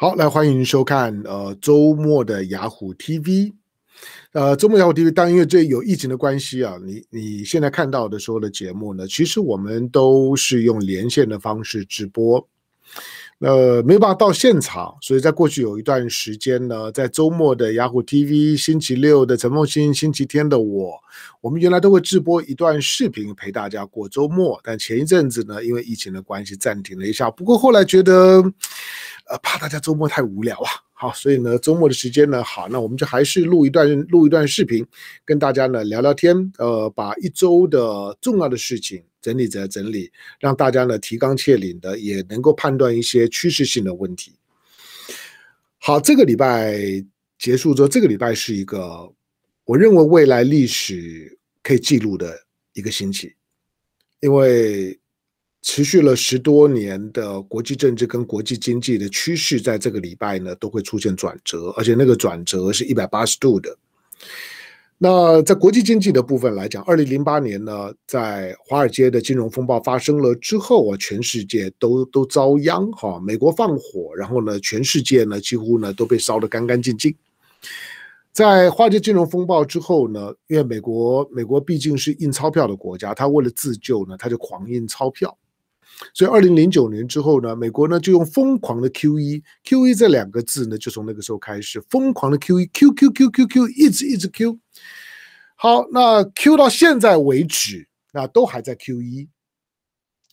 好，来欢迎收看呃周末的雅虎 TV，呃周末雅虎 TV，当然因为这有疫情的关系啊，你你现在看到的所有的节目呢，其实我们都是用连线的方式直播，呃没办法到现场，所以在过去有一段时间呢，在周末的雅虎 TV，星期六的陈梦欣，星期天的我，我们原来都会直播一段视频陪大家过周末，但前一阵子呢，因为疫情的关系暂停了一下，不过后来觉得。呃，怕大家周末太无聊啊。好，所以呢，周末的时间呢，好，那我们就还是录一段，录一段视频，跟大家呢聊聊天，呃，把一周的重要的事情整理整理，让大家呢提纲挈领的，也能够判断一些趋势性的问题。好，这个礼拜结束之后，这个礼拜是一个，我认为未来历史可以记录的一个星期，因为。持续了十多年的国际政治跟国际经济的趋势，在这个礼拜呢，都会出现转折，而且那个转折是一百八十度的。那在国际经济的部分来讲，二零零八年呢，在华尔街的金融风暴发生了之后，啊，全世界都都遭殃哈，美国放火，然后呢，全世界呢几乎呢都被烧得干干净净。在化解金融风暴之后呢，因为美国美国毕竟是印钞票的国家，他为了自救呢，他就狂印钞票。所以，二零零九年之后呢，美国呢就用疯狂的 Q E，Q E 这两个字呢，就从那个时候开始疯狂的 Q E，Q Q Q Q Q 一直一直 Q。好，那 Q 到现在为止，那都还在 Q E，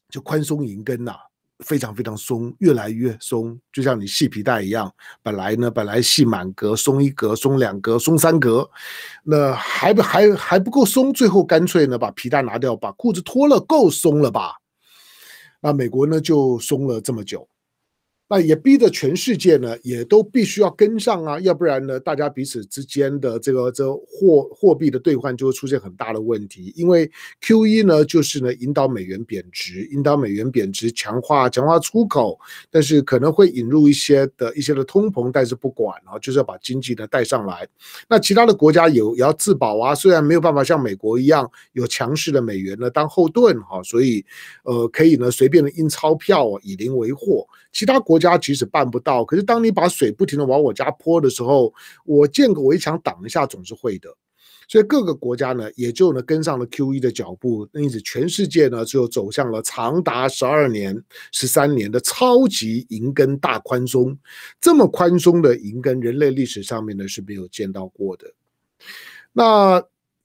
就宽松银根呐，非常非常松，越来越松，就像你系皮带一样，本来呢本来系满格，松一格，松两格，松三格，那还不还还不够松，最后干脆呢把皮带拿掉，把裤子脱了，够松了吧？那美国呢，就松了这么久。那也逼着全世界呢，也都必须要跟上啊，要不然呢，大家彼此之间的这个这货货币的兑换就会出现很大的问题。因为 Q 一呢，就是呢引导美元贬值，引导美元贬值，强化强化出口，但是可能会引入一些的一些的通膨，但是不管，然后就是要把经济呢带上来。那其他的国家有也要自保啊，虽然没有办法像美国一样有强势的美元呢当后盾哈，所以呃可以呢随便的印钞票啊，以零为货。其他国家即使办不到，可是当你把水不停的往我家泼的时候，我建个围墙挡一下总是会的。所以各个国家呢，也就呢跟上了 QE 的脚步，因此全世界呢就走向了长达十二年、十三年的超级银根大宽松。这么宽松的银根，人类历史上面呢是没有见到过的。那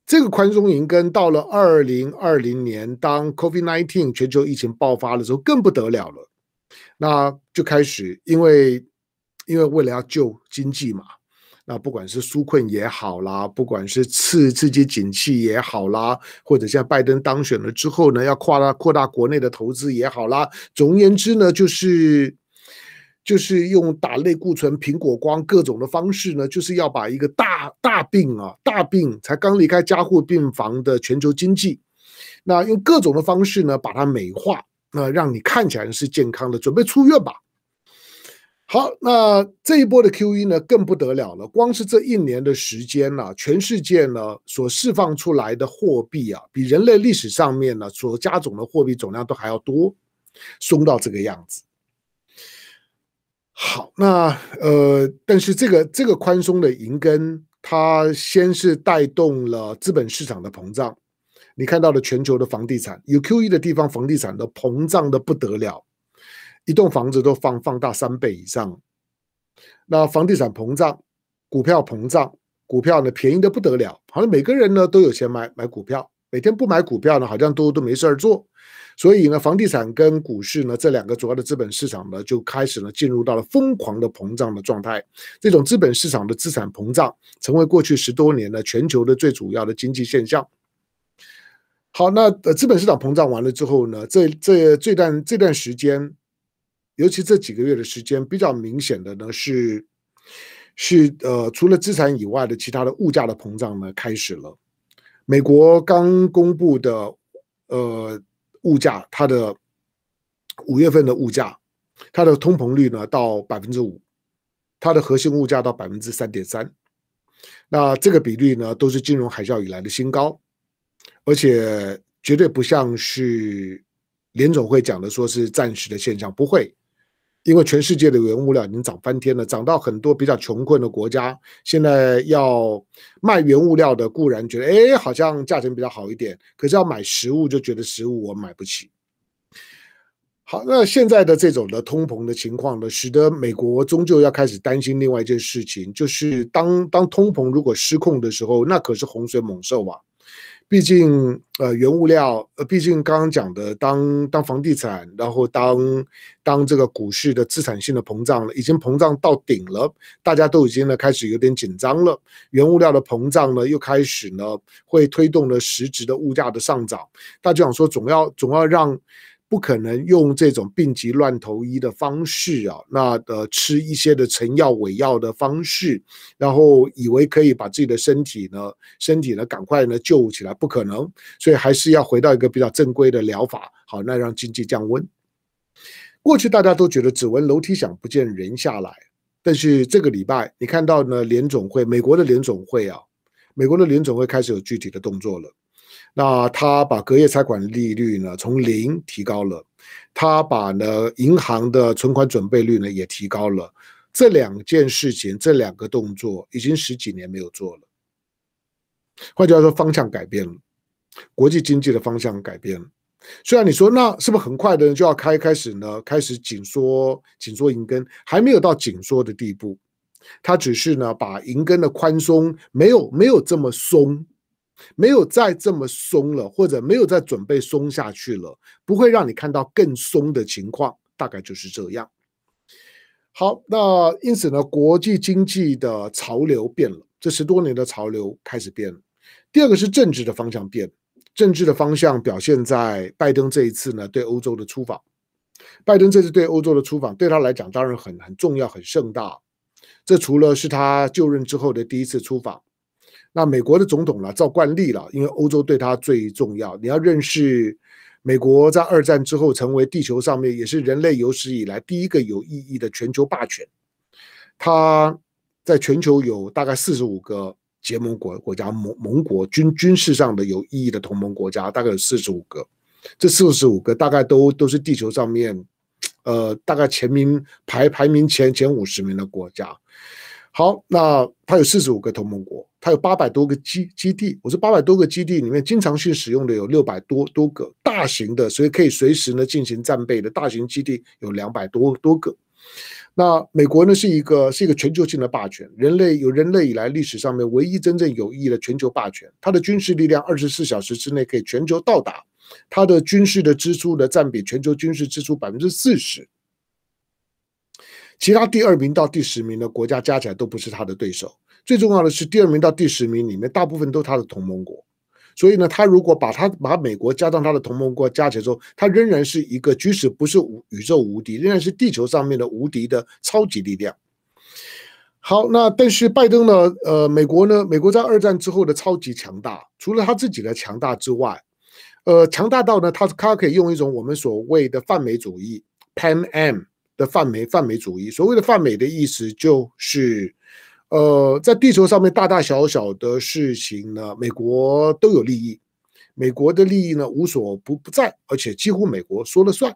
这个宽松银根到了二零二零年，当 Covid nineteen 全球疫情爆发的时候，更不得了了。那就开始，因为因为为了要救经济嘛，那不管是纾困也好啦，不管是刺激景气也好啦，或者像拜登当选了之后呢，要扩大扩大国内的投资也好啦，总而言之呢，就是就是用打类固醇、苹果光各种的方式呢，就是要把一个大大病啊大病才刚离开加护病房的全球经济，那用各种的方式呢，把它美化。那让你看起来是健康的，准备出院吧。好，那这一波的 QE 呢，更不得了了。光是这一年的时间呢，全世界呢所释放出来的货币啊，比人类历史上面呢所加总的货币总量都还要多，松到这个样子。好，那呃，但是这个这个宽松的银根，它先是带动了资本市场的膨胀。你看到了全球的房地产，有 Q.E. 的地方，房地产都膨胀的不得了，一栋房子都放放大三倍以上。那房地产膨胀，股票膨胀，股票呢便宜的不得了，好像每个人呢都有钱买买股票，每天不买股票呢好像都都没事儿做。所以呢，房地产跟股市呢这两个主要的资本市场呢就开始呢进入到了疯狂的膨胀的状态。这种资本市场的资产膨胀，成为过去十多年呢全球的最主要的经济现象。好，那呃，资本市场膨胀完了之后呢？这这这段这段时间，尤其这几个月的时间，比较明显的呢是，是呃，除了资产以外的其他的物价的膨胀呢开始了。美国刚公布的呃物价，它的五月份的物价，它的通膨率呢到百分之五，它的核心物价到百分之三点三，那这个比率呢都是金融海啸以来的新高。而且绝对不像是联总会讲的，说是暂时的现象，不会，因为全世界的原物料已经涨翻天了，涨到很多比较穷困的国家，现在要卖原物料的固然觉得，哎，好像价钱比较好一点，可是要买食物就觉得食物我买不起。好，那现在的这种的通膨的情况呢，使得美国终究要开始担心另外一件事情，就是当当通膨如果失控的时候，那可是洪水猛兽啊。毕竟，呃，原物料，呃，毕竟刚刚讲的，当当房地产，然后当当这个股市的资产性的膨胀，了，已经膨胀到顶了，大家都已经呢开始有点紧张了。原物料的膨胀呢，又开始呢会推动了实质的物价的上涨。大家想说，总要总要让。不可能用这种病急乱投医的方式啊，那呃吃一些的成药伪药的方式，然后以为可以把自己的身体呢，身体呢赶快呢救起来，不可能，所以还是要回到一个比较正规的疗法。好，那让经济降温。过去大家都觉得只闻楼梯响，不见人下来，但是这个礼拜你看到呢，联总会，美国的联总会啊，美国的联总会开始有具体的动作了。那他把隔夜拆款利率呢从零提高了，他把呢银行的存款准备率呢也提高了，这两件事情，这两个动作已经十几年没有做了。换句话说，方向改变了，国际经济的方向改变了。虽然你说那是不是很快的就要开开始呢？开始紧缩，紧缩银根还没有到紧缩的地步，他只是呢把银根的宽松没有没有这么松。没有再这么松了，或者没有再准备松下去了，不会让你看到更松的情况，大概就是这样。好，那因此呢，国际经济的潮流变了，这十多年的潮流开始变了。第二个是政治的方向变，政治的方向表现在拜登这一次呢对欧洲的出访。拜登这次对欧洲的出访，对他来讲当然很很重要、很盛大，这除了是他就任之后的第一次出访。那美国的总统呢，照惯例了，因为欧洲对他最重要。你要认识美国，在二战之后成为地球上面也是人类有史以来第一个有意义的全球霸权。他在全球有大概四十五个结盟国国家盟盟国，军军事上的有意义的同盟国家大概有四十五个。这四十五个大概都都是地球上面，呃，大概前名排排名前前五十名的国家。好，那它有四十五个同盟国，它有八百多个基基地。我说八百多个基地里面，经常性使用的有六百多多个大型的，所以可以随时呢进行战备的大型基地有两百多多个。那美国呢是一个是一个全球性的霸权，人类有人类以来历史上面唯一真正有意义的全球霸权。它的军事力量二十四小时之内可以全球到达，它的军事的支出呢占比全球军事支出百分之四十。其他第二名到第十名的国家加起来都不是他的对手。最重要的是，第二名到第十名里面大部分都他的同盟国，所以呢，他如果把他把美国加上他的同盟国加起来之后，他仍然是一个即使不是宇宙无敌，仍然是地球上面的无敌的超级力量。好，那但是拜登呢？呃，美国呢？美国在二战之后的超级强大，除了他自己的强大之外，呃，强大到呢，他他可以用一种我们所谓的泛美主义 （Pan Am）。的泛美泛美主义，所谓的泛美的意思就是，呃，在地球上面大大小小的事情呢，美国都有利益，美国的利益呢无所不不在，而且几乎美国说了算。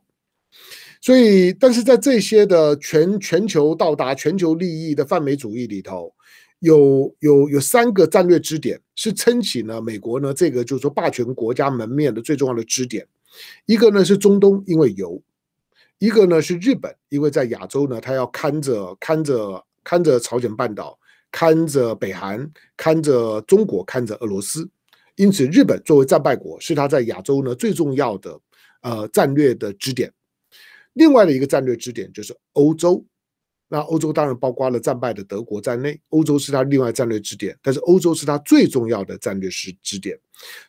所以，但是在这些的全全球到达全球利益的泛美主义里头，有有有三个战略支点是撑起呢美国呢这个就是说霸权国家门面的最重要的支点，一个呢是中东，因为油。一个呢是日本，因为在亚洲呢，他要看着看着看着朝鲜半岛，看着北韩，看着中国，看着俄罗斯，因此日本作为战败国，是他在亚洲呢最重要的呃战略的支点。另外的一个战略支点就是欧洲，那欧洲当然包括了战败的德国在内，欧洲是他另外战略支点，但是欧洲是他最重要的战略是支点。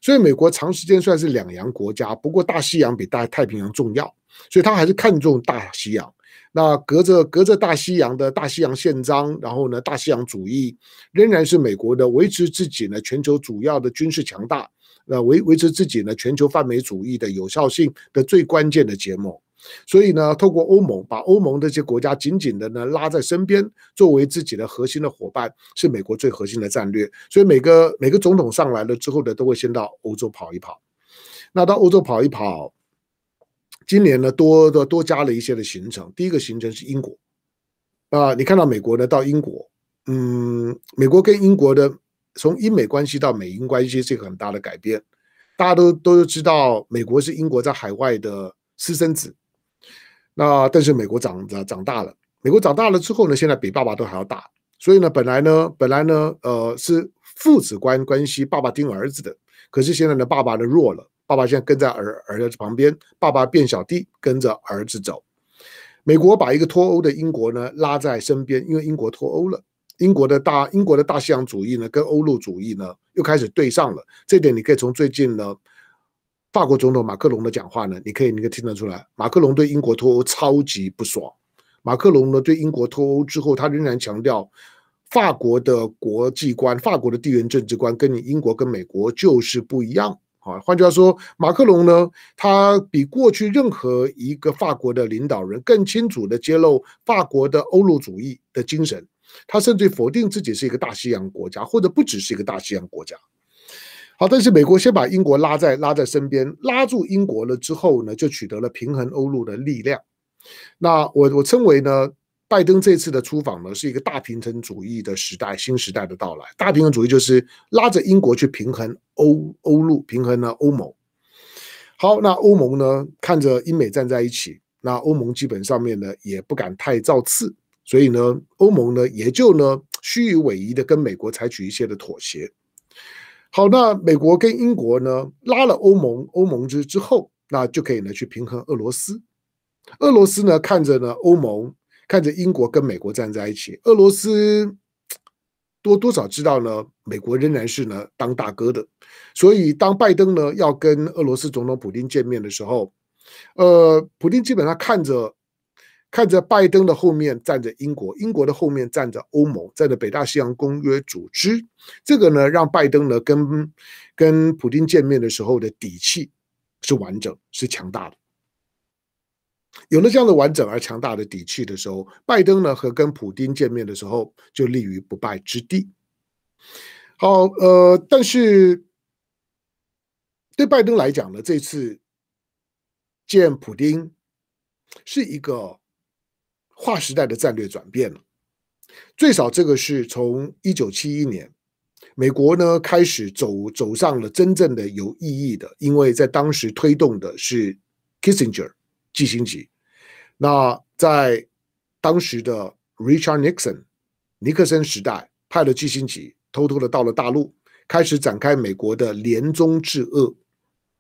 所以美国长时间算是两洋国家，不过大西洋比大太平洋重要。所以，他还是看重大西洋。那隔着隔着大西洋的大西洋宪章，然后呢，大西洋主义仍然是美国的维持自己呢全球主要的军事强大，那维维持自己呢全球泛美主义的有效性的最关键的节目。所以呢，透过欧盟，把欧盟这些国家紧紧的呢拉在身边，作为自己的核心的伙伴，是美国最核心的战略。所以每个每个总统上来了之后呢，都会先到欧洲跑一跑。那到欧洲跑一跑。今年呢，多多多加了一些的行程。第一个行程是英国，啊，你看到美国呢到英国，嗯，美国跟英国的从英美关系到美英关系是一个很大的改变。大家都都知道，美国是英国在海外的私生子。那但是美国长长长大了，美国长大了之后呢，现在比爸爸都还要大。所以呢，本来呢，本来呢，呃，是父子关关系，爸爸盯儿子的。可是现在呢，爸爸呢弱了。爸爸现在跟在儿儿子旁边，爸爸变小弟跟着儿子走。美国把一个脱欧的英国呢拉在身边，因为英国脱欧了，英国的大英国的大西洋主义呢跟欧陆主义呢又开始对上了。这点你可以从最近呢法国总统马克龙的讲话呢，你可以你可以听得出来，马克龙对英国脱欧超级不爽。马克龙呢对英国脱欧之后，他仍然强调法国的国际观、法国的地缘政治观跟你英国跟美国就是不一样。啊，换句话说，马克龙呢，他比过去任何一个法国的领导人更清楚的揭露法国的欧陆主义的精神。他甚至否定自己是一个大西洋国家，或者不只是一个大西洋国家。好，但是美国先把英国拉在拉在身边，拉住英国了之后呢，就取得了平衡欧陆的力量。那我我称为呢？拜登这次的出访呢，是一个大平衡主义的时代，新时代的到来。大平衡主义就是拉着英国去平衡欧欧陆，平衡了欧盟。好，那欧盟呢，看着英美站在一起，那欧盟基本上面呢也不敢太造次，所以呢，欧盟呢也就呢虚与委蛇的跟美国采取一些的妥协。好，那美国跟英国呢拉了欧盟，欧盟之之后，那就可以呢去平衡俄罗斯。俄罗斯呢看着呢欧盟。看着英国跟美国站在一起，俄罗斯多多少知道呢？美国仍然是呢当大哥的，所以当拜登呢要跟俄罗斯总统普京见面的时候，呃，普京基本上看着看着拜登的后面站着英国，英国的后面站着欧盟，站着北大西洋公约组织，这个呢让拜登呢跟跟普京见面的时候的底气是完整，是强大的。有了这样的完整而强大的底气的时候，拜登呢和跟普京见面的时候就立于不败之地。好，呃，但是对拜登来讲呢，这次见普京是一个划时代的战略转变了。最少这个是从一九七一年，美国呢开始走走上了真正的有意义的，因为在当时推动的是 Kissinger。巨星级，那在当时的 Richard Nixon 尼克森时代派了巨星级偷偷的到了大陆，开始展开美国的联宗治恶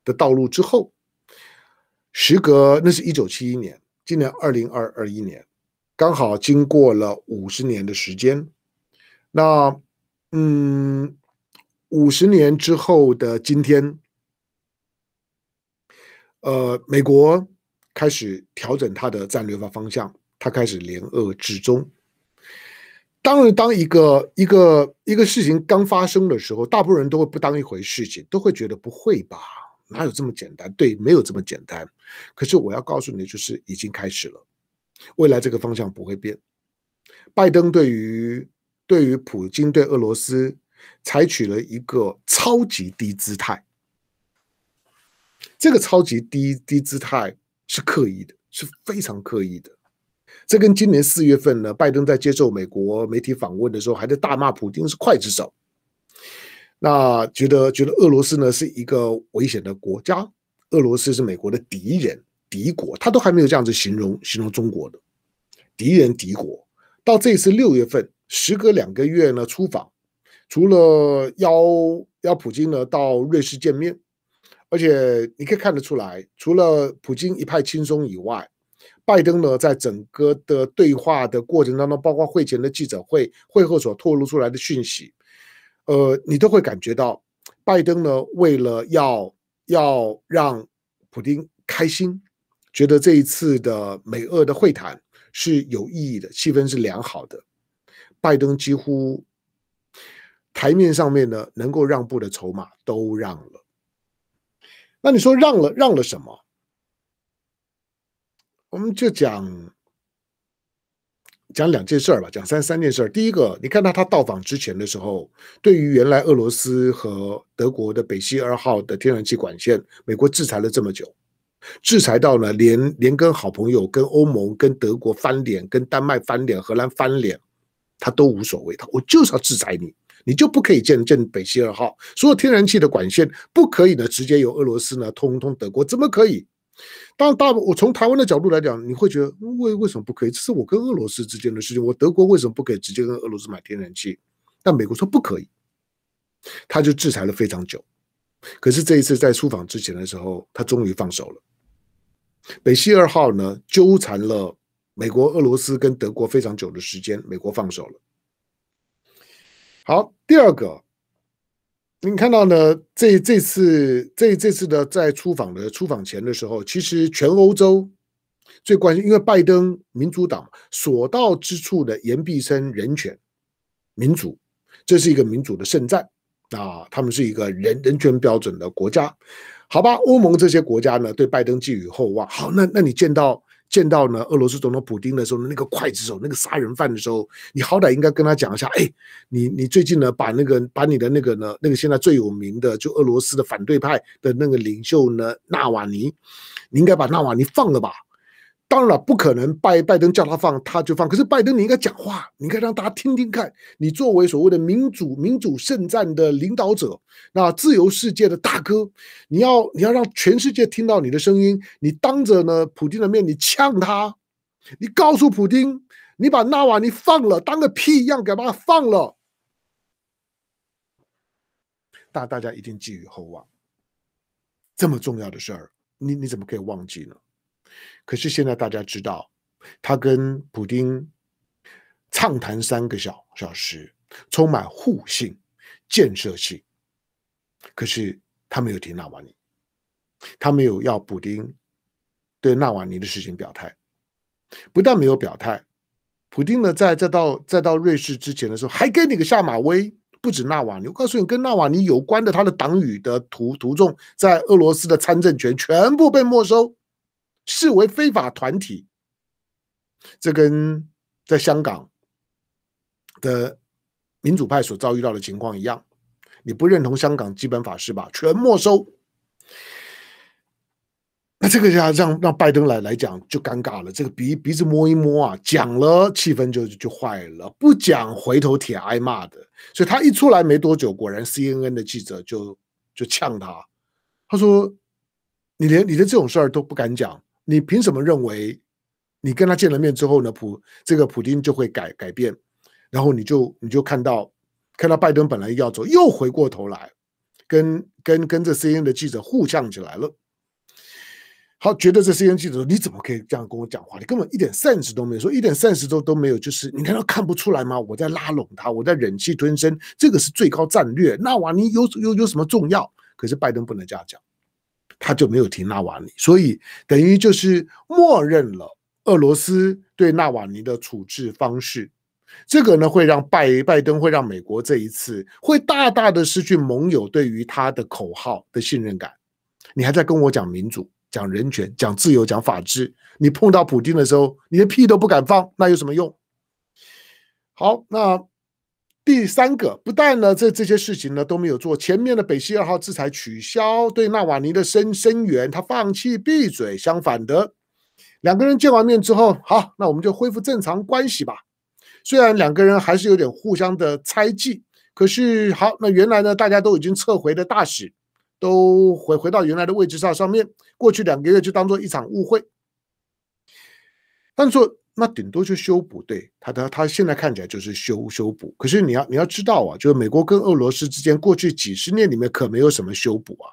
的道路之后，时隔那是一九七一年，今年二零二二一年，刚好经过了五十年的时间。那嗯，五十年之后的今天，呃，美国。开始调整他的战略方方向，他开始联俄之中。当然，当一个一个一个事情刚发生的时候，大部分人都会不当一回事，情都会觉得不会吧，哪有这么简单？对，没有这么简单。可是我要告诉你，就是已经开始了，未来这个方向不会变。拜登对于对于普京对俄罗斯采取了一个超级低姿态，这个超级低低姿态。是刻意的，是非常刻意的。这跟今年四月份呢，拜登在接受美国媒体访问的时候，还在大骂普京是刽子手，那觉得觉得俄罗斯呢是一个危险的国家，俄罗斯是美国的敌人敌国，他都还没有这样子形容形容中国的敌人敌国。到这次六月份，时隔两个月呢出访，除了邀邀普京呢到瑞士见面。而且你可以看得出来，除了普京一派轻松以外，拜登呢，在整个的对话的过程当中，包括会前的记者会、会后所透露出来的讯息，呃，你都会感觉到，拜登呢，为了要要让普京开心，觉得这一次的美俄的会谈是有意义的，气氛是良好的，拜登几乎台面上面呢，能够让步的筹码都让了。那你说让了让了什么？我们就讲讲两件事儿吧，讲三三件事儿。第一个，你看到他到访之前的时候，对于原来俄罗斯和德国的北溪二号的天然气管线，美国制裁了这么久，制裁到了连连跟好朋友、跟欧盟、跟德国翻脸、跟丹麦翻脸、荷兰翻脸，他都无所谓，他我就是要制裁你。你就不可以建建北溪二号，所有天然气的管线不可以呢？直接由俄罗斯呢通通德国怎么可以？当大我从台湾的角度来讲，你会觉得为为什么不可以？这是我跟俄罗斯之间的事情，我德国为什么不可以直接跟俄罗斯买天然气？但美国说不可以，他就制裁了非常久。可是这一次在出访之前的时候，他终于放手了。北溪二号呢纠缠了美国、俄罗斯跟德国非常久的时间，美国放手了。好，第二个，您看到呢？这这次这这次的在出访的出访前的时候，其实全欧洲最关心，因为拜登民主党所到之处的言必称人权、民主，这是一个民主的圣战啊，他们是一个人人权标准的国家，好吧？欧盟这些国家呢，对拜登寄予厚望。好，那那你见到？见到呢，俄罗斯总统普京的时候，那个刽子手、那个杀人犯的时候，你好歹应该跟他讲一下，哎，你你最近呢，把那个把你的那个呢，那个现在最有名的，就俄罗斯的反对派的那个领袖呢，纳瓦尼，你应该把纳瓦尼放了吧？当然了，不可能拜拜登叫他放他就放。可是拜登，你应该讲话，你应该让大家听听看。你作为所谓的民主、民主圣战的领导者，那自由世界的大哥，你要你要让全世界听到你的声音。你当着呢普京的面，你呛他，你告诉普京，你把纳瓦尼放了，当个屁一样，给把他放了。大大家一定寄予厚望，这么重要的事儿，你你怎么可以忘记呢？可是现在大家知道，他跟普京畅谈三个小小时，充满互信、建设性。可是他没有提纳瓦尼，他没有要普京对纳瓦尼的事情表态。不但没有表态，普京呢，在再到再到瑞士之前的时候，还给你个下马威。不止纳瓦尼，我告诉你，跟纳瓦尼有关的他的党羽的徒徒众，在俄罗斯的参政权全部被没收。视为非法团体，这跟在香港的民主派所遭遇到的情况一样。你不认同香港基本法是吧？全没收。那这个要让让拜登来来讲就尴尬了。这个鼻鼻子摸一摸啊，讲了气氛就就坏了，不讲回头铁挨骂的。所以他一出来没多久，果然 C N N 的记者就就呛他，他说：“你连你的这种事儿都不敢讲。”你凭什么认为你跟他见了面之后呢？普这个普京就会改改变，然后你就你就看到看到拜登本来要走，又回过头来跟跟跟这 C N n 的记者互呛起来了。好，觉得这 C N 记者你怎么可以这样跟我讲话？你根本一点善 e 都没有，说一点善 e 都都没有，就是你难道看不出来吗？我在拉拢他，我在忍气吞声，这个是最高战略。那玩意有有有什么重要？可是拜登不能这样讲。他就没有提纳瓦尼，所以等于就是默认了俄罗斯对纳瓦尼的处置方式。这个呢会让拜拜登会让美国这一次会大大的失去盟友对于他的口号的信任感。你还在跟我讲民主、讲人权、讲自由、讲法治，你碰到普京的时候，你的屁都不敢放，那有什么用？好，那。第三个不但呢，这这些事情呢都没有做，前面的北溪二号制裁取消，对纳瓦尼的声声援，他放弃闭嘴，相反的，两个人见完面之后，好，那我们就恢复正常关系吧。虽然两个人还是有点互相的猜忌，可是好，那原来呢，大家都已经撤回的大使，都回回到原来的位置上上面，过去两个月就当做一场误会，但是说。那顶多就修补，对，他他他现在看起来就是修修补。可是你要你要知道啊，就是美国跟俄罗斯之间过去几十年里面可没有什么修补啊。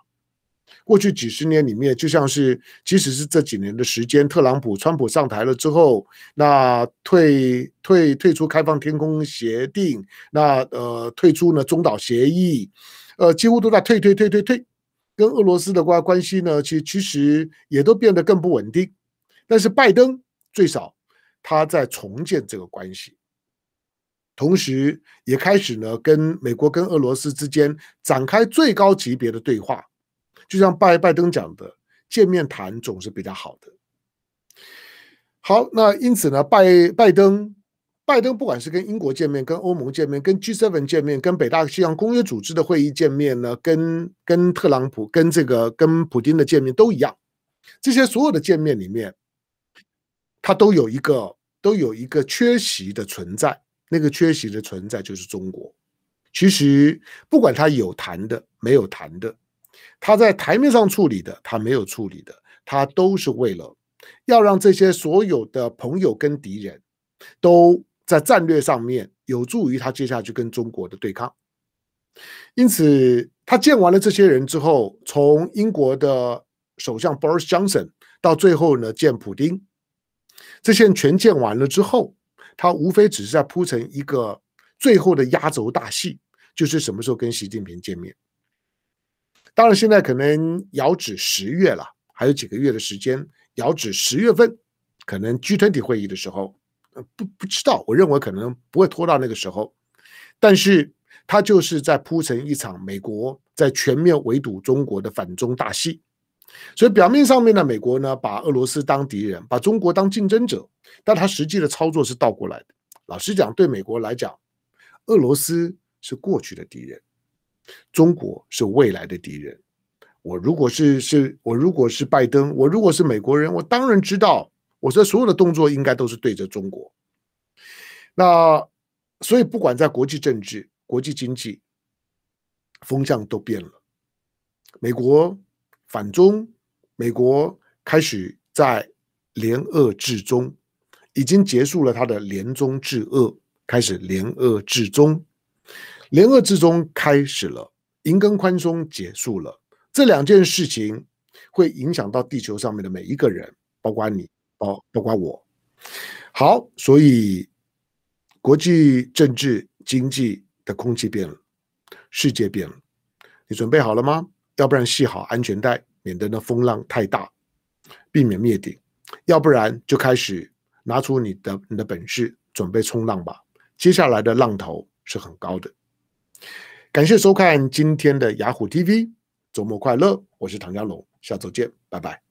过去几十年里面，就像是即使是这几年的时间，特朗普川普上台了之后，那退退退出开放天空协定，那呃退出呢中岛协议，呃几乎都在退退退退退。跟俄罗斯的关关系呢，其其实也都变得更不稳定。但是拜登最少。他在重建这个关系，同时也开始呢跟美国、跟俄罗斯之间展开最高级别的对话，就像拜拜登讲的，见面谈总是比较好的。好，那因此呢，拜拜登，拜登不管是跟英国见面、跟欧盟见面、跟 G7 见面、跟北大西洋公约组织的会议见面呢，跟跟特朗普、跟这个跟普京的见面都一样，这些所有的见面里面。他都有一个都有一个缺席的存在，那个缺席的存在就是中国。其实不管他有谈的没有谈的，他在台面上处理的，他没有处理的，他都是为了要让这些所有的朋友跟敌人都在战略上面有助于他接下去跟中国的对抗。因此，他见完了这些人之后，从英国的首相 Boris Johnson 到最后呢见普京。这些人全建完了之后，他无非只是在铺成一个最后的压轴大戏，就是什么时候跟习近平见面。当然，现在可能遥指十月了，还有几个月的时间，遥指十月份，可能 G20 会议的时候，不不知道，我认为可能不会拖到那个时候，但是他就是在铺成一场美国在全面围堵中国的反中大戏。所以表面上面呢，美国呢把俄罗斯当敌人，把中国当竞争者，但他实际的操作是倒过来的。老实讲，对美国来讲，俄罗斯是过去的敌人，中国是未来的敌人。我如果是是，我如果是拜登，我如果是美国人，我当然知道，我这所有的动作应该都是对着中国。那所以不管在国际政治、国际经济，风向都变了，美国。反中，美国开始在联俄制中，已经结束了他的联中制俄，开始联俄制中，联俄制中开始了，银根宽松结束了，这两件事情会影响到地球上面的每一个人，包括你，包包括我。好，所以国际政治经济的空气变了，世界变了，你准备好了吗？要不然系好安全带，免得那风浪太大，避免灭顶；要不然就开始拿出你的你的本事，准备冲浪吧。接下来的浪头是很高的。感谢收看今天的雅虎 TV，周末快乐！我是唐家龙，下周见，拜拜。